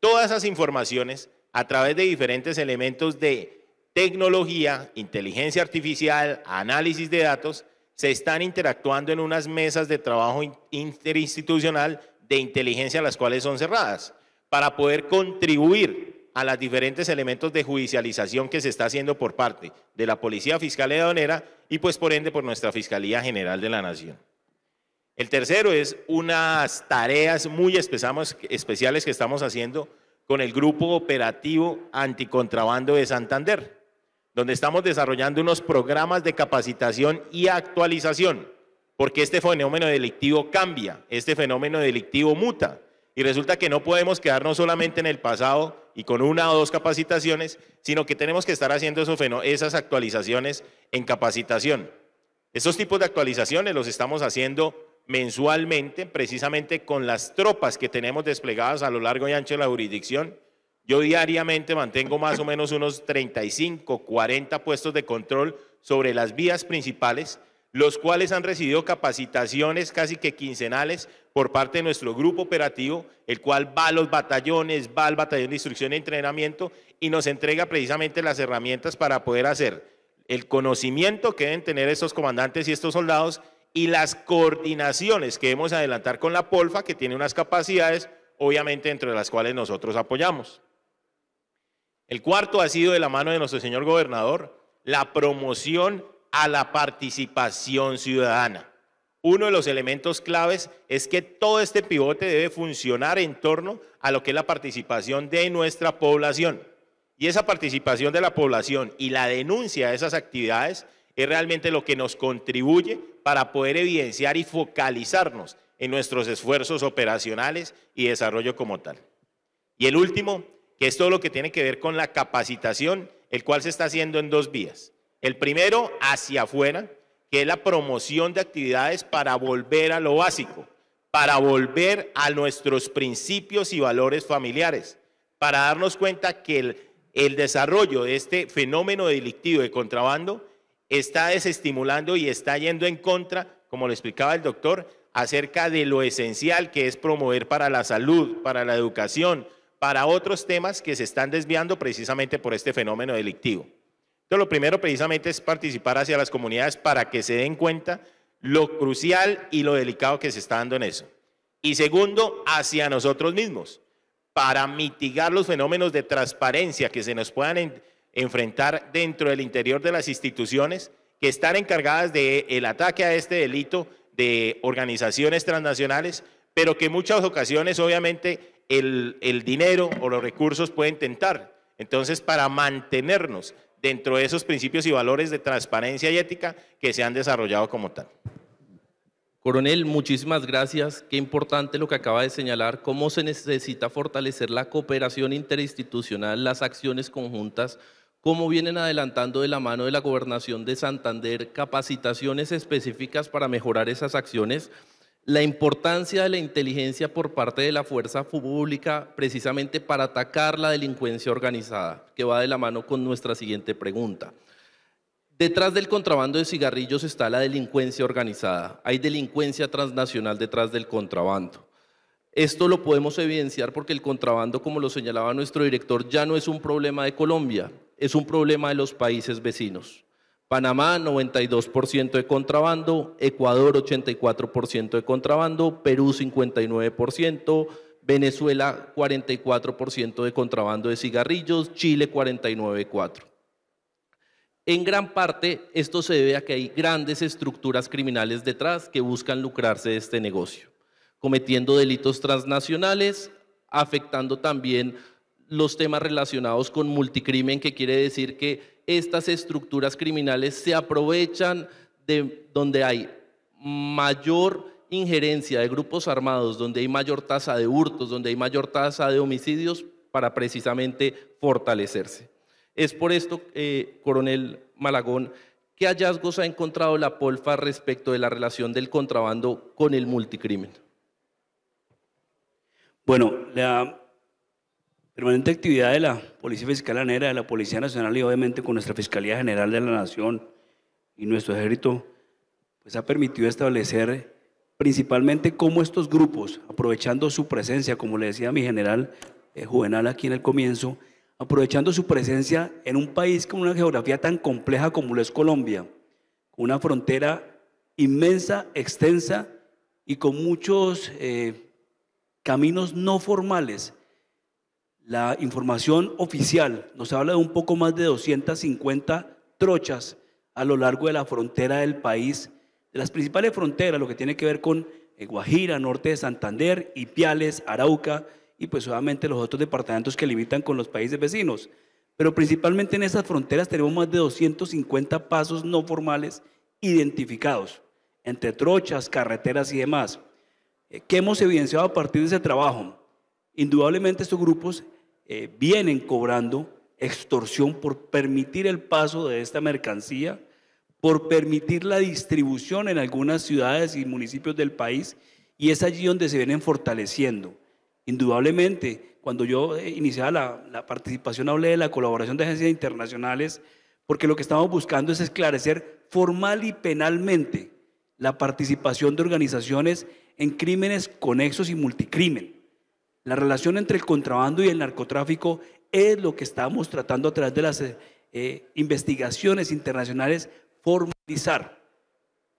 Todas esas informaciones, a través de diferentes elementos de tecnología, inteligencia artificial, análisis de datos, se están interactuando en unas mesas de trabajo interinstitucional de inteligencia, las cuales son cerradas, para poder contribuir a los diferentes elementos de judicialización que se está haciendo por parte de la Policía Fiscal de Aduanera y pues por ende por nuestra Fiscalía General de la Nación. El tercero es unas tareas muy especiales que estamos haciendo con el Grupo Operativo Anticontrabando de Santander donde estamos desarrollando unos programas de capacitación y actualización, porque este fenómeno delictivo cambia, este fenómeno delictivo muta, y resulta que no podemos quedarnos solamente en el pasado y con una o dos capacitaciones, sino que tenemos que estar haciendo esas actualizaciones en capacitación. Estos tipos de actualizaciones los estamos haciendo mensualmente, precisamente con las tropas que tenemos desplegadas a lo largo y ancho de la jurisdicción, yo diariamente mantengo más o menos unos 35, 40 puestos de control sobre las vías principales, los cuales han recibido capacitaciones casi que quincenales por parte de nuestro grupo operativo, el cual va a los batallones, va al batallón de instrucción y entrenamiento y nos entrega precisamente las herramientas para poder hacer el conocimiento que deben tener estos comandantes y estos soldados y las coordinaciones que debemos adelantar con la Polfa, que tiene unas capacidades, obviamente, dentro de las cuales nosotros apoyamos. El cuarto ha sido de la mano de nuestro señor gobernador, la promoción a la participación ciudadana. Uno de los elementos claves es que todo este pivote debe funcionar en torno a lo que es la participación de nuestra población. Y esa participación de la población y la denuncia de esas actividades es realmente lo que nos contribuye para poder evidenciar y focalizarnos en nuestros esfuerzos operacionales y desarrollo como tal. Y el último que es todo lo que tiene que ver con la capacitación, el cual se está haciendo en dos vías. El primero, hacia afuera, que es la promoción de actividades para volver a lo básico, para volver a nuestros principios y valores familiares, para darnos cuenta que el, el desarrollo de este fenómeno delictivo de contrabando está desestimulando y está yendo en contra, como lo explicaba el doctor, acerca de lo esencial que es promover para la salud, para la educación, para otros temas que se están desviando precisamente por este fenómeno delictivo. Entonces, lo primero precisamente es participar hacia las comunidades para que se den cuenta lo crucial y lo delicado que se está dando en eso. Y segundo, hacia nosotros mismos, para mitigar los fenómenos de transparencia que se nos puedan enfrentar dentro del interior de las instituciones que están encargadas del ataque a este delito de organizaciones transnacionales, pero que en muchas ocasiones obviamente el, dinero o los recursos pueden tentar. Entonces, para mantenernos dentro de esos principios y valores de transparencia y ética que se han desarrollado como tal. Coronel, muchísimas gracias. Qué importante lo que acaba de señalar, cómo se necesita fortalecer la cooperación interinstitucional, las acciones conjuntas, cómo vienen adelantando de la mano de la gobernación de Santander capacitaciones específicas para mejorar esas acciones la importancia de la inteligencia por parte de la fuerza pública precisamente para atacar la delincuencia organizada, que va de la mano con nuestra siguiente pregunta. Detrás del contrabando de cigarrillos está la delincuencia organizada. Hay delincuencia transnacional detrás del contrabando. Esto lo podemos evidenciar porque el contrabando, como lo señalaba nuestro director, ya no es un problema de Colombia, es un problema de los países vecinos. Panamá 92% de contrabando, Ecuador 84% de contrabando, Perú 59%, Venezuela 44% de contrabando de cigarrillos, Chile 49,4%. En gran parte esto se debe a que hay grandes estructuras criminales detrás que buscan lucrarse de este negocio, cometiendo delitos transnacionales, afectando también los temas relacionados con multicrimen, que quiere decir que estas estructuras criminales se aprovechan de donde hay mayor injerencia de grupos armados, donde hay mayor tasa de hurtos, donde hay mayor tasa de homicidios para precisamente fortalecerse. Es por esto, eh, coronel Malagón, ¿qué hallazgos ha encontrado la Polfa respecto de la relación del contrabando con el multicrimen? Bueno, la, Permanente actividad de la Policía Fiscal Anera, de la Policía Nacional y obviamente con nuestra Fiscalía General de la Nación y nuestro ejército, pues ha permitido establecer principalmente cómo estos grupos, aprovechando su presencia, como le decía mi general eh, Juvenal aquí en el comienzo, aprovechando su presencia en un país con una geografía tan compleja como lo es Colombia, con una frontera inmensa, extensa y con muchos eh, caminos no formales la información oficial nos habla de un poco más de 250 trochas a lo largo de la frontera del país, de las principales fronteras, lo que tiene que ver con eh, Guajira, norte de Santander, Ipiales, Arauca y pues obviamente los otros departamentos que limitan con los países vecinos. Pero principalmente en esas fronteras tenemos más de 250 pasos no formales identificados, entre trochas, carreteras y demás. Eh, ¿Qué hemos evidenciado a partir de ese trabajo? Indudablemente estos grupos eh, vienen cobrando extorsión por permitir el paso de esta mercancía, por permitir la distribución en algunas ciudades y municipios del país, y es allí donde se vienen fortaleciendo. Indudablemente, cuando yo eh, iniciaba la, la participación hablé de la colaboración de agencias internacionales, porque lo que estamos buscando es esclarecer formal y penalmente la participación de organizaciones en crímenes conexos y multicrimen. La relación entre el contrabando y el narcotráfico es lo que estamos tratando a través de las eh, investigaciones internacionales formalizar.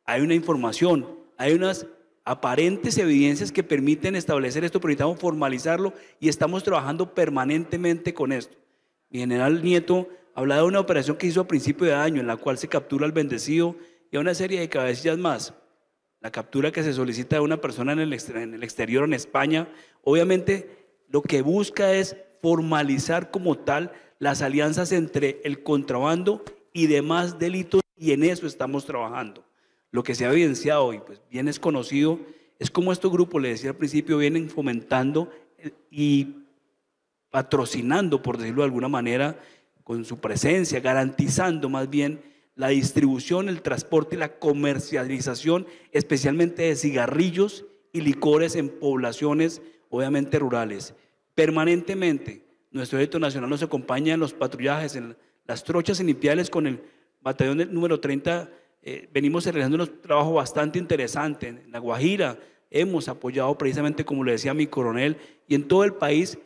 Hay una información, hay unas aparentes evidencias que permiten establecer esto, pero necesitamos formalizarlo y estamos trabajando permanentemente con esto. Mi general Nieto hablaba de una operación que hizo a principio de año, en la cual se captura al bendecido y a una serie de cabecillas más la captura que se solicita de una persona en el, en el exterior, en España, obviamente lo que busca es formalizar como tal las alianzas entre el contrabando y demás delitos y en eso estamos trabajando. Lo que se ha evidenciado y pues bien es conocido es cómo estos grupos, le decía al principio, vienen fomentando eh, y patrocinando, por decirlo de alguna manera, con su presencia, garantizando más bien la distribución, el transporte y la comercialización, especialmente de cigarrillos y licores en poblaciones, obviamente rurales. Permanentemente, nuestro ejército nacional nos acompaña en los patrullajes, en las trochas iniciales con el batallón número 30. Eh, venimos realizando un trabajo bastante interesante en La Guajira. Hemos apoyado precisamente, como le decía mi coronel, y en todo el país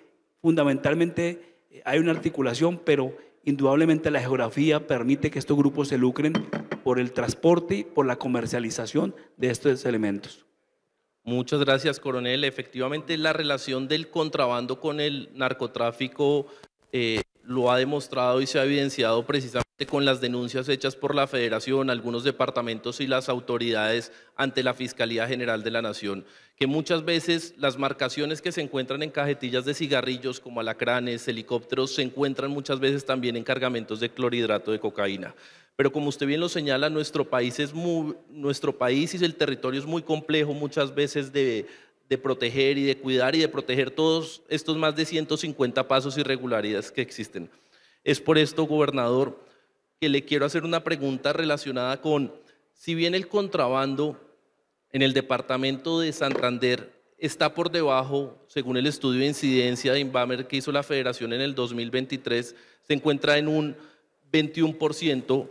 fundamentalmente eh, hay una articulación, pero Indudablemente la geografía permite que estos grupos se lucren por el transporte y por la comercialización de estos elementos. Muchas gracias, coronel. Efectivamente, la relación del contrabando con el narcotráfico eh, lo ha demostrado y se ha evidenciado precisamente con las denuncias hechas por la Federación, algunos departamentos y las autoridades ante la Fiscalía General de la Nación, que muchas veces las marcaciones que se encuentran en cajetillas de cigarrillos como alacranes, helicópteros, se encuentran muchas veces también en cargamentos de clorhidrato de cocaína. Pero como usted bien lo señala, nuestro país, es nuestro país y el territorio es muy complejo muchas veces de, de proteger y de cuidar y de proteger todos estos más de 150 pasos y irregularidades que existen. Es por esto, gobernador, le quiero hacer una pregunta relacionada con, si bien el contrabando en el departamento de Santander está por debajo, según el estudio de incidencia de Inbamer que hizo la federación en el 2023, se encuentra en un 21%.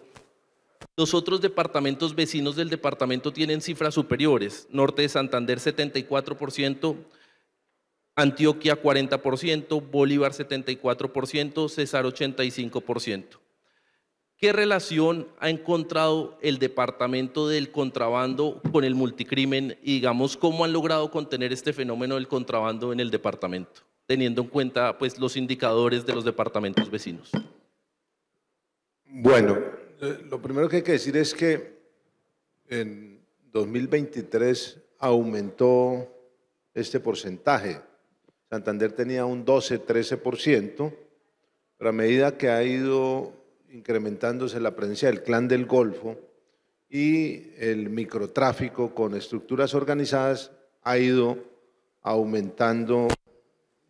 Los otros departamentos vecinos del departamento tienen cifras superiores. Norte de Santander 74%, Antioquia 40%, Bolívar 74%, César 85%. ¿Qué relación ha encontrado el Departamento del Contrabando con el multicrimen y digamos cómo han logrado contener este fenómeno del contrabando en el departamento, teniendo en cuenta pues los indicadores de los departamentos vecinos? Bueno, eh, lo primero que hay que decir es que en 2023 aumentó este porcentaje. Santander tenía un 12, 13%, pero a medida que ha ido incrementándose la presencia del clan del Golfo y el microtráfico con estructuras organizadas ha ido aumentando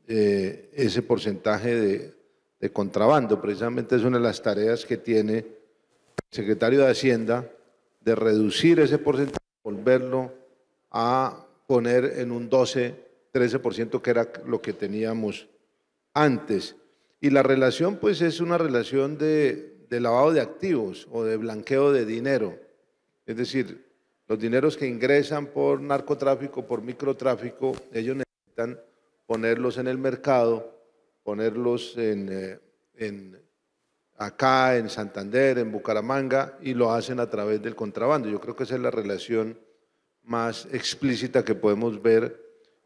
eh, ese porcentaje de, de contrabando. Precisamente es una de las tareas que tiene el secretario de Hacienda de reducir ese porcentaje, volverlo a poner en un 12, 13% que era lo que teníamos antes. Y la relación pues es una relación de de lavado de activos o de blanqueo de dinero. Es decir, los dineros que ingresan por narcotráfico, por microtráfico, ellos necesitan ponerlos en el mercado, ponerlos eh, en, acá, en Santander, en Bucaramanga, y lo hacen a través del contrabando. Yo creo que esa es la relación más explícita que podemos ver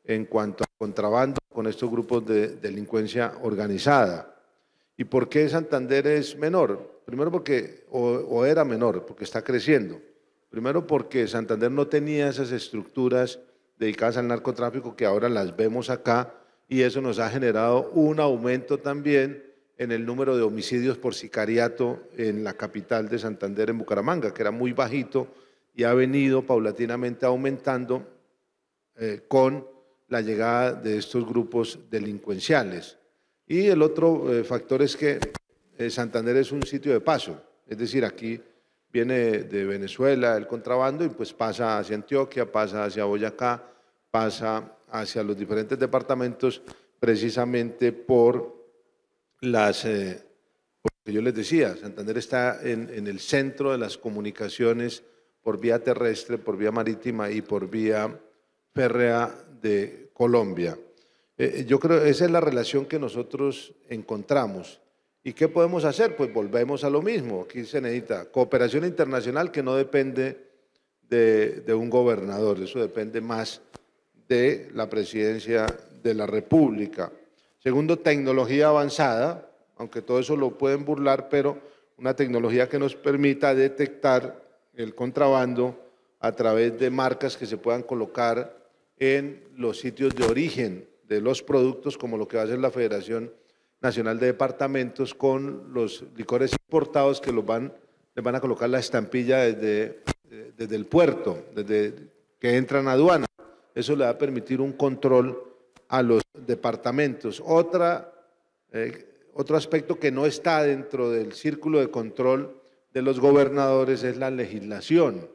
en cuanto a contrabando con estos grupos de delincuencia organizada. ¿Y por qué Santander es menor? Primero porque, o, era menor, porque está creciendo. Primero porque Santander no tenía esas estructuras dedicadas al narcotráfico que ahora las vemos acá y eso nos ha generado un aumento también en el número de homicidios por sicariato en la capital de Santander, en Bucaramanga, que era muy bajito y ha venido paulatinamente aumentando eh, con la llegada de estos grupos delincuenciales. Y el otro eh, factor es que eh, Santander es un sitio de paso, es decir, aquí viene de Venezuela el contrabando y pues pasa hacia Antioquia, pasa hacia Boyacá, pasa hacia los diferentes departamentos precisamente por las... Eh, que yo les decía, Santander está en, el centro de las comunicaciones por vía terrestre, por vía marítima y por vía férrea de Colombia. Eh, yo creo esa es la relación que nosotros encontramos ¿Y qué podemos hacer? Pues volvemos a lo mismo. Aquí se necesita cooperación internacional que no depende de, un gobernador, eso depende más de la presidencia de la República. Segundo, tecnología avanzada, aunque todo eso lo pueden burlar, pero una tecnología que nos permita detectar el contrabando a través de marcas que se puedan colocar en los sitios de origen de los productos, como lo que va a hacer la Federación Nacional de Departamentos con los licores importados que los van, les van a colocar la estampilla desde, desde el puerto, desde que entran a aduana. Eso le va a permitir un control a los departamentos. Otra, eh, otro aspecto que no está dentro del círculo de control de los gobernadores es la legislación.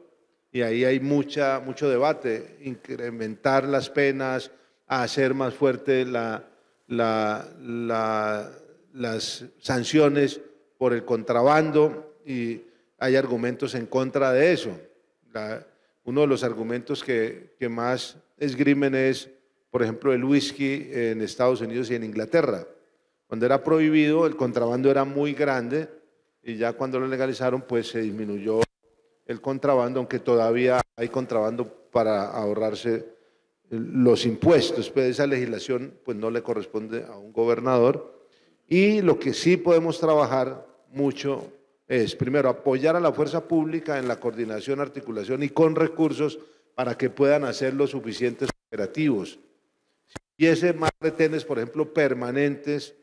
Y ahí hay mucha, mucho debate, incrementar las penas, hacer más fuerte la la, las sanciones por el contrabando y hay argumentos en contra de eso. uno de los argumentos que, que, más esgrimen es, por ejemplo, el whisky en Estados Unidos y en Inglaterra. Cuando era prohibido, el contrabando era muy grande y ya cuando lo legalizaron, pues se disminuyó el contrabando, aunque todavía hay contrabando para ahorrarse los impuestos, pues esa legislación pues no le corresponde a un gobernador. Y lo que sí podemos trabajar mucho es, primero, apoyar a la fuerza pública en la coordinación, articulación y con recursos para que puedan hacer los suficientes operativos. Si ese más retenes, por ejemplo, permanentes,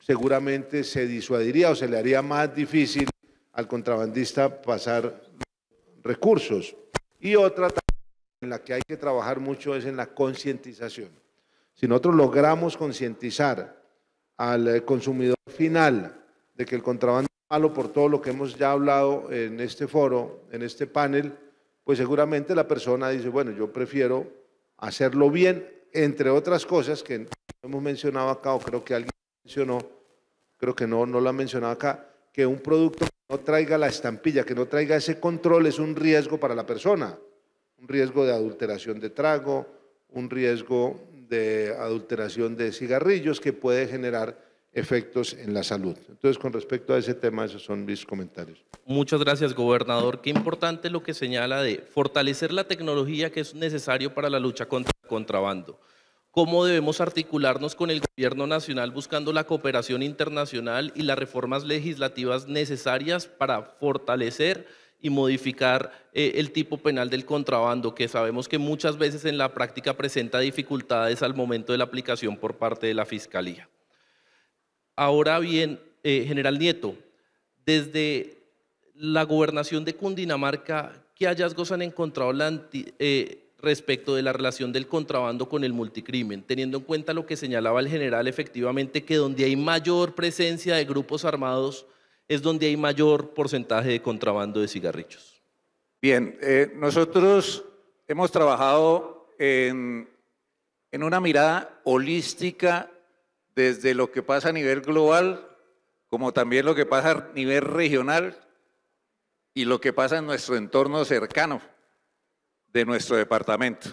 seguramente se disuadiría o se le haría más difícil al contrabandista pasar recursos. Y otra en la que hay que trabajar mucho es en la concientización. Si nosotros logramos concientizar al eh, consumidor final de que el contrabando es malo por todo lo que hemos ya hablado en este foro, en este panel, pues seguramente la persona dice, bueno, yo prefiero hacerlo bien, entre otras cosas que hemos mencionado acá, o creo que alguien mencionó, creo que no, no lo ha mencionado acá, que un producto que no traiga la estampilla, que no traiga ese control es un riesgo para la persona un riesgo de adulteración de trago, un riesgo de adulteración de cigarrillos que puede generar efectos en la salud. Entonces, con respecto a ese tema, esos son mis comentarios. Muchas gracias, gobernador. Qué importante lo que señala de fortalecer la tecnología que es necesario para la lucha contra el contrabando. Cómo debemos articularnos con el gobierno nacional buscando la cooperación internacional y las reformas legislativas necesarias para fortalecer y modificar eh, el tipo penal del contrabando, que sabemos que muchas veces en la práctica presenta dificultades al momento de la aplicación por parte de la Fiscalía. Ahora bien, eh, General Nieto, desde la gobernación de Cundinamarca, ¿qué hallazgos han encontrado eh, respecto de la relación del contrabando con el multicrimen, teniendo en cuenta lo que señalaba el general efectivamente, que donde hay mayor presencia de grupos armados, es donde hay mayor porcentaje de contrabando de cigarrillos. Bien, eh, nosotros hemos trabajado en, en una mirada holística desde lo que pasa a nivel global, como también lo que pasa a nivel regional y lo que pasa en nuestro entorno cercano de nuestro departamento.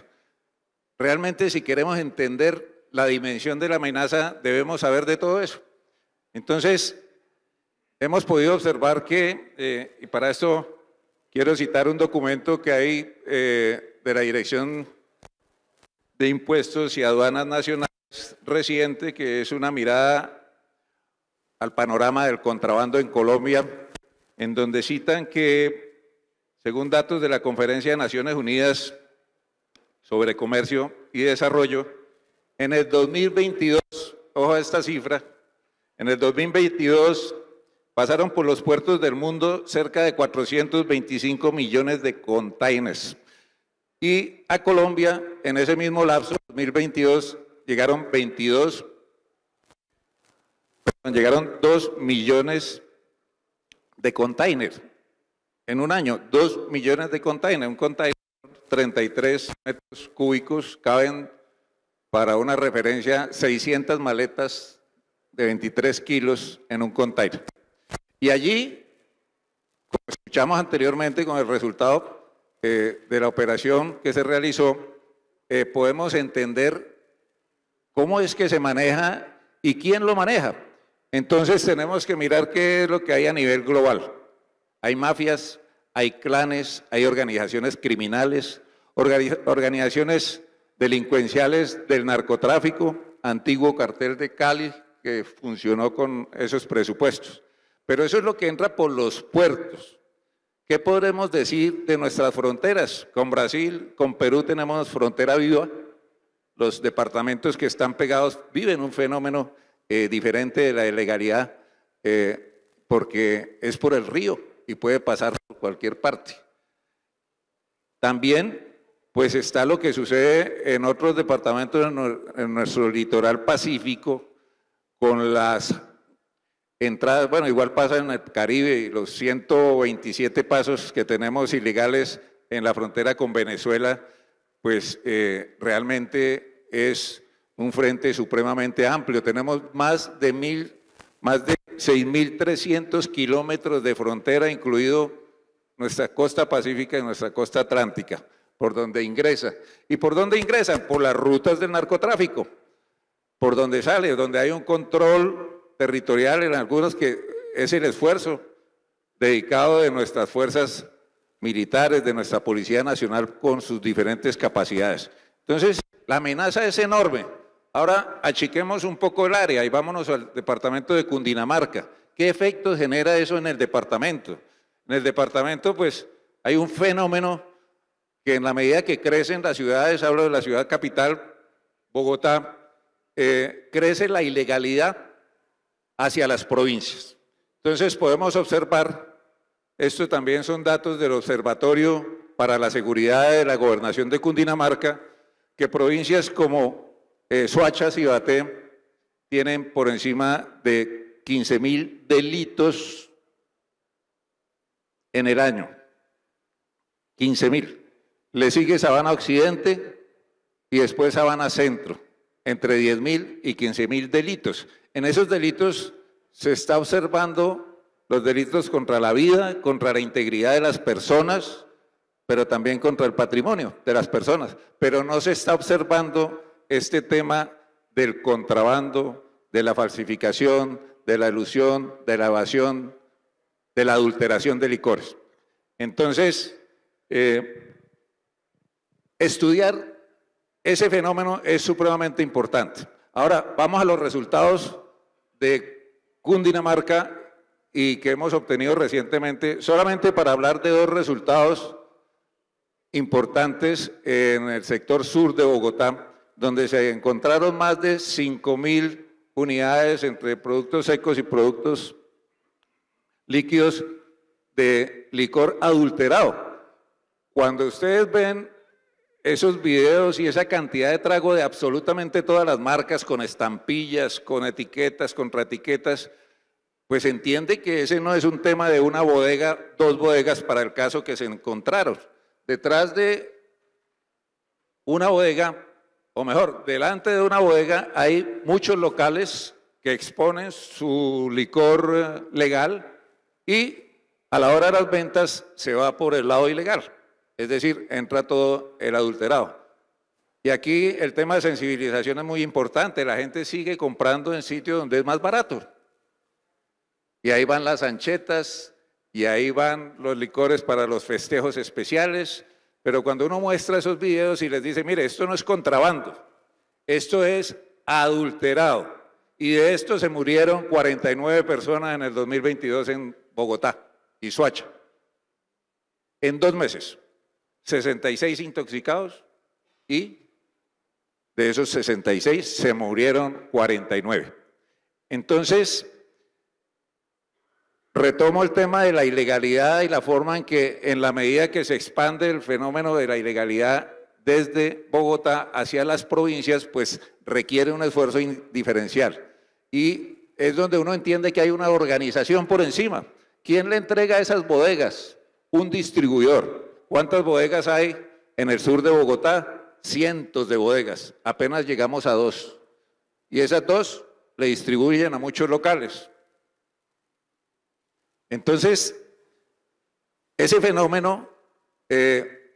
Realmente si queremos entender la dimensión de la amenaza, debemos saber de todo eso. Entonces, Hemos podido observar que, eh, y para esto quiero citar un documento que hay eh, de la Dirección de Impuestos y Aduanas Nacionales reciente, que es una mirada al panorama del contrabando en Colombia, en donde citan que, según datos de la Conferencia de Naciones Unidas sobre Comercio y Desarrollo, en el 2022, ojo a esta cifra, en el 2022 Pasaron por los puertos del mundo cerca de 425 millones de containers. Y a Colombia, en ese mismo lapso, 2022, llegaron 22, llegaron 2 millones de containers. En un año, 2 millones de containers. Un container, 33 metros cúbicos, caben, para una referencia, 600 maletas de 23 kilos en un container. Y allí, como escuchamos anteriormente con el resultado eh, de la operación que se realizó, eh, podemos entender cómo es que se maneja y quién lo maneja. Entonces tenemos que mirar qué es lo que hay a nivel global. Hay mafias, hay clanes, hay organizaciones criminales, organizaciones delincuenciales del narcotráfico, antiguo cartel de Cali que funcionó con esos presupuestos. Pero eso es lo que entra por los puertos. ¿Qué podremos decir de nuestras fronteras? Con Brasil, con Perú tenemos frontera viva. Los departamentos que están pegados viven un fenómeno eh, diferente de la ilegalidad eh, porque es por el río y puede pasar por cualquier parte. También pues está lo que sucede en otros departamentos en, nuestro litoral pacífico con las entradas, bueno, igual pasa en el Caribe, los 127 pasos que tenemos ilegales en la frontera con Venezuela, pues eh, realmente es un frente supremamente amplio. Tenemos más de mil, más de 6.300 kilómetros de frontera, incluido nuestra costa pacífica y nuestra costa atlántica, por donde ingresa. ¿Y por dónde ingresan? Por las rutas del narcotráfico, por donde sale, donde hay un control territorial en algunos que es el esfuerzo dedicado de nuestras fuerzas militares, de nuestra Policía Nacional con sus diferentes capacidades. Entonces, la amenaza es enorme. Ahora achiquemos un poco el área y vámonos al departamento de Cundinamarca. ¿Qué efecto genera eso en el departamento? En el departamento, pues, hay un fenómeno que en la medida que crecen las ciudades, hablo de la ciudad capital, Bogotá, eh, crece la ilegalidad hacia las provincias. Entonces podemos observar, esto también son datos del Observatorio para la Seguridad de la Gobernación de Cundinamarca, que provincias como eh, Suachas y Cibaté, tienen por encima de 15 mil delitos en el año. 15 mil. Le sigue Sabana Occidente y después Sabana Centro, entre 10 mil y 15 mil delitos. En esos delitos se está observando los delitos contra la vida, contra la integridad de las personas, pero también contra el patrimonio de las personas. Pero no se está observando este tema del contrabando, de la falsificación, de la ilusión, de la evasión, de la adulteración de licores. Entonces, eh, estudiar ese fenómeno es supremamente importante. Ahora, vamos a los resultados de Cundinamarca y que hemos obtenido recientemente, solamente para hablar de dos resultados importantes en el sector sur de Bogotá, donde se encontraron más de 5.000 unidades entre productos secos y productos líquidos de licor adulterado. Cuando ustedes ven esos videos y esa cantidad de trago de absolutamente todas las marcas, con estampillas, con etiquetas, contraetiquetas, pues entiende que ese no es un tema de una bodega, dos bodegas para el caso que se encontraron. Detrás de una bodega, o mejor, delante de una bodega hay muchos locales que exponen su licor eh, legal y a la hora de las ventas se va por el lado ilegal. Es decir, entra todo el adulterado. Y aquí el tema de sensibilización es muy importante. La gente sigue comprando en sitios donde es más barato. Y ahí van las anchetas, y ahí van los licores para los festejos especiales. Pero cuando uno muestra esos videos y les dice, mire, esto no es contrabando, esto es adulterado. Y de esto se murieron 49 personas en el 2022 en Bogotá y Suacha. En dos meses. 66 intoxicados y de esos 66 se murieron 49. Entonces, retomo el tema de la ilegalidad y la forma en que, en la medida que se expande el fenómeno de la ilegalidad desde Bogotá hacia las provincias, pues requiere un esfuerzo diferencial. Y es donde uno entiende que hay una organización por encima. ¿Quién le entrega esas bodegas? Un distribuidor ¿Cuántas bodegas hay en el sur de Bogotá? Cientos de bodegas. Apenas llegamos a dos. Y esas dos le distribuyen a muchos locales. Entonces, ese fenómeno eh,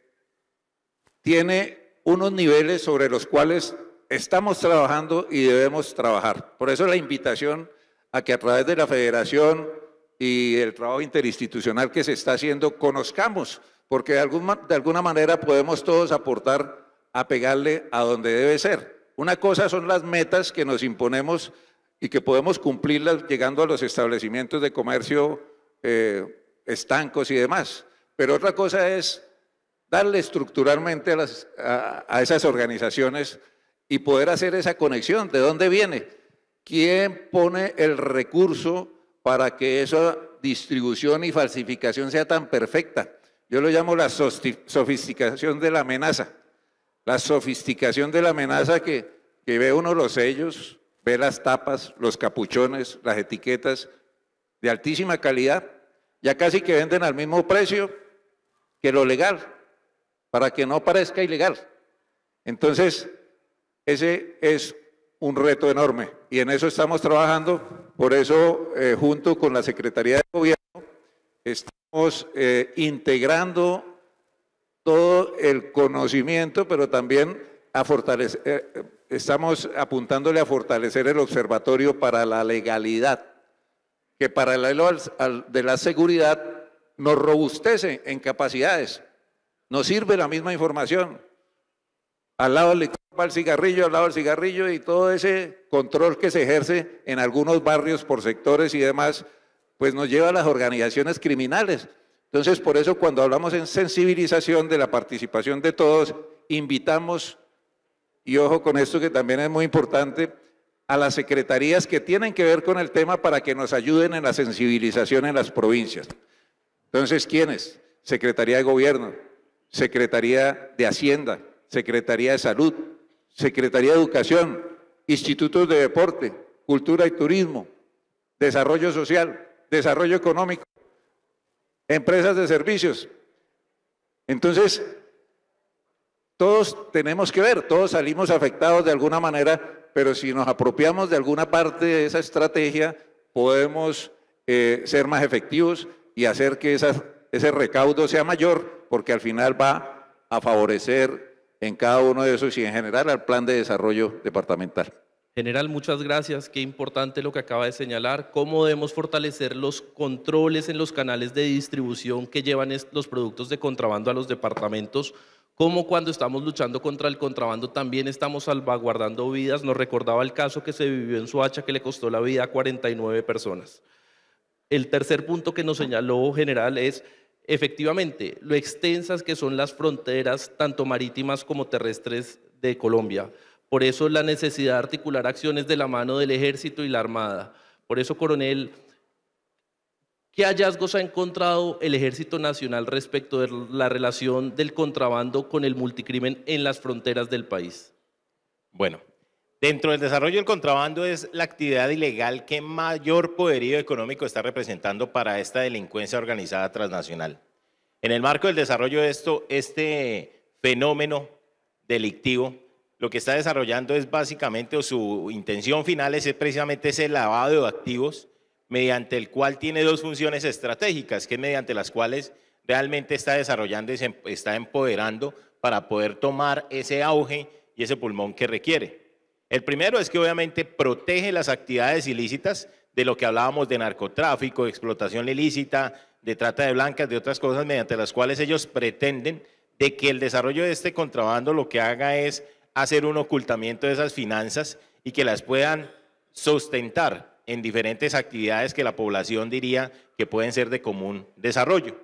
tiene unos niveles sobre los cuales estamos trabajando y debemos trabajar. Por eso la invitación a que a través de la federación y el trabajo interinstitucional que se está haciendo, conozcamos porque de, alguna manera podemos todos aportar a pegarle a donde debe ser. Una cosa son las metas que nos imponemos y que podemos cumplirlas llegando a los establecimientos de comercio eh, estancos y demás. Pero otra cosa es darle estructuralmente a esas organizaciones y poder hacer esa conexión. ¿De dónde viene? ¿Quién pone el recurso para que esa distribución y falsificación sea tan perfecta? Yo lo llamo la sofisticación de la amenaza. La sofisticación de la amenaza que, ve uno los sellos, ve las tapas, los capuchones, las etiquetas de altísima calidad, ya casi que venden al mismo precio que lo legal, para que no parezca ilegal. Entonces, ese es un reto enorme y en eso estamos trabajando. Por eso, eh, junto con la Secretaría de Gobierno, estamos eh, integrando todo el conocimiento, pero también eh, eh, estamos apuntándole a fortalecer el observatorio para la legalidad, que paralelo al, de la seguridad nos robustece en capacidades, nos sirve la misma información. Al lado del cigarrillo, al lado del cigarrillo y todo ese control que se ejerce en algunos barrios por sectores y demás pues nos lleva a las organizaciones criminales. Entonces, por eso cuando hablamos en sensibilización de la participación de todos, invitamos, y ojo con esto que también es muy importante, a las secretarías que tienen que ver con el tema para que nos ayuden en la sensibilización en las provincias. Entonces, ¿quiénes? Secretaría de Gobierno, Secretaría de Hacienda, Secretaría de Salud, Secretaría de Educación, Institutos de Deporte, Cultura y Turismo, Desarrollo Social, desarrollo económico, empresas de servicios. Entonces, todos tenemos que ver, todos salimos afectados de alguna manera, pero si nos apropiamos de alguna parte de esa estrategia, podemos eh, ser más efectivos y hacer que ese recaudo sea mayor, porque al final va a favorecer en cada uno de esos y en general al plan de desarrollo departamental. General, muchas gracias. Qué importante lo que acaba de señalar. ¿Cómo debemos fortalecer los controles en los canales de distribución que llevan los productos de contrabando a los departamentos? ¿Cómo cuando estamos luchando contra el contrabando también estamos salvaguardando vidas? Nos recordaba el caso que se vivió en Suacha que le costó la vida a 49 personas. El tercer punto que nos señaló general es efectivamente lo extensas que son las fronteras, tanto marítimas como terrestres, de Colombia. Por eso la necesidad de articular acciones de la mano del ejército y la armada. Por eso, coronel, ¿qué hallazgos ha encontrado el ejército nacional respecto de la relación del contrabando con el multicrimen en las fronteras del país? Bueno, Dentro del desarrollo del contrabando es la actividad ilegal que mayor poderío económico está representando para esta delincuencia organizada transnacional. En el marco del desarrollo de esto, este fenómeno delictivo lo que está desarrollando es básicamente, o su intención final es precisamente ese lavado de activos, mediante el cual tiene dos funciones estratégicas, que es mediante las cuales realmente está desarrollando y em, está empoderando para poder tomar ese auge y ese pulmón que requiere. El primero es que obviamente protege las actividades ilícitas de lo que hablábamos de narcotráfico, de explotación ilícita, de trata de blancas, de otras cosas mediante las cuales ellos pretenden de que el desarrollo de este contrabando lo que haga es hacer un ocultamiento de esas finanzas y que las puedan sustentar en diferentes actividades que la población diría que pueden ser de común desarrollo.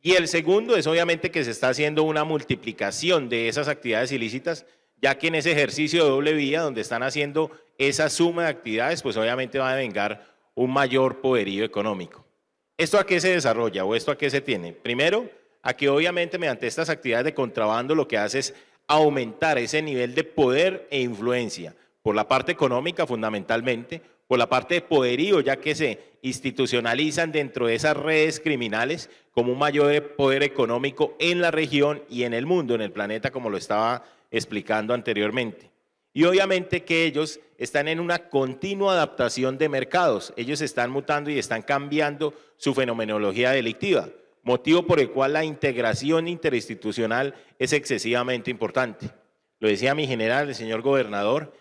Y el segundo es obviamente que se está haciendo una multiplicación de esas actividades ilícitas, ya que en ese ejercicio de doble vía, donde están haciendo esa suma de actividades, pues obviamente va a vengar un mayor poderío económico. ¿Esto a qué se desarrolla o esto a qué se tiene? Primero, a que obviamente mediante estas actividades de contrabando lo que hace es aumentar ese nivel de poder e influencia, por la parte económica fundamentalmente, por la parte de poderío, ya que se institucionalizan dentro de esas redes criminales como un mayor poder económico en la región y en el mundo, en el planeta, como lo estaba explicando anteriormente. Y obviamente que ellos están en una continua adaptación de mercados, ellos están mutando y están cambiando su fenomenología delictiva motivo por el cual la integración interinstitucional es excesivamente importante. Lo decía mi general, el señor gobernador,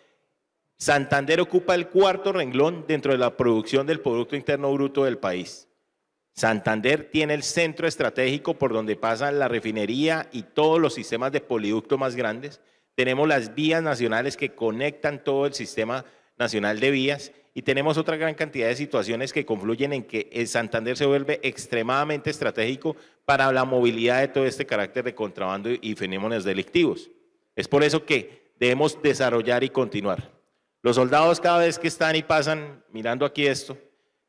Santander ocupa el cuarto renglón dentro de la producción del Producto Interno Bruto del país. Santander tiene el centro estratégico por donde pasan la refinería y todos los sistemas de poliducto más grandes. Tenemos las vías nacionales que conectan todo el sistema nacional de vías y tenemos otra gran cantidad de situaciones que confluyen en que el Santander se vuelve extremadamente estratégico para la movilidad de todo este carácter de contrabando y fenómenos delictivos. Es por eso que debemos desarrollar y continuar. Los soldados cada vez que están y pasan, mirando aquí esto,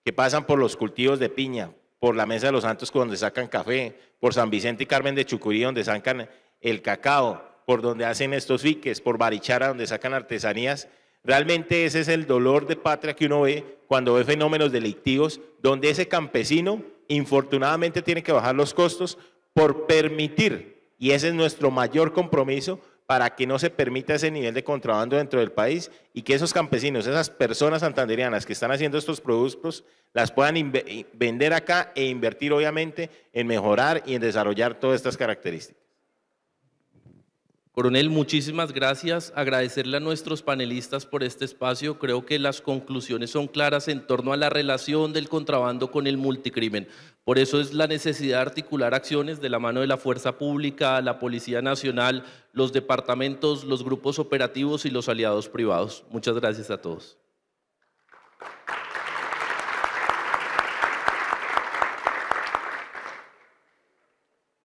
que pasan por los cultivos de piña, por la Mesa de los Santos donde sacan café, por San Vicente y Carmen de Chucurí donde sacan el cacao, por donde hacen estos fiques, por Barichara donde sacan artesanías, Realmente ese es el dolor de patria que uno ve cuando ve fenómenos delictivos, donde ese campesino infortunadamente tiene que bajar los costos por permitir, y ese es nuestro mayor compromiso, para que no se permita ese nivel de contrabando dentro del país y que esos campesinos, esas personas santanderianas que están haciendo estos productos, las puedan vender acá e invertir obviamente en mejorar y en desarrollar todas estas características. Coronel, muchísimas gracias. Agradecerle a nuestros panelistas por este espacio. Creo que las conclusiones son claras en torno a la relación del contrabando con el multicrimen. Por eso es la necesidad de articular acciones de la mano de la Fuerza Pública, la Policía Nacional, los departamentos, los grupos operativos y los aliados privados. Muchas gracias a todos.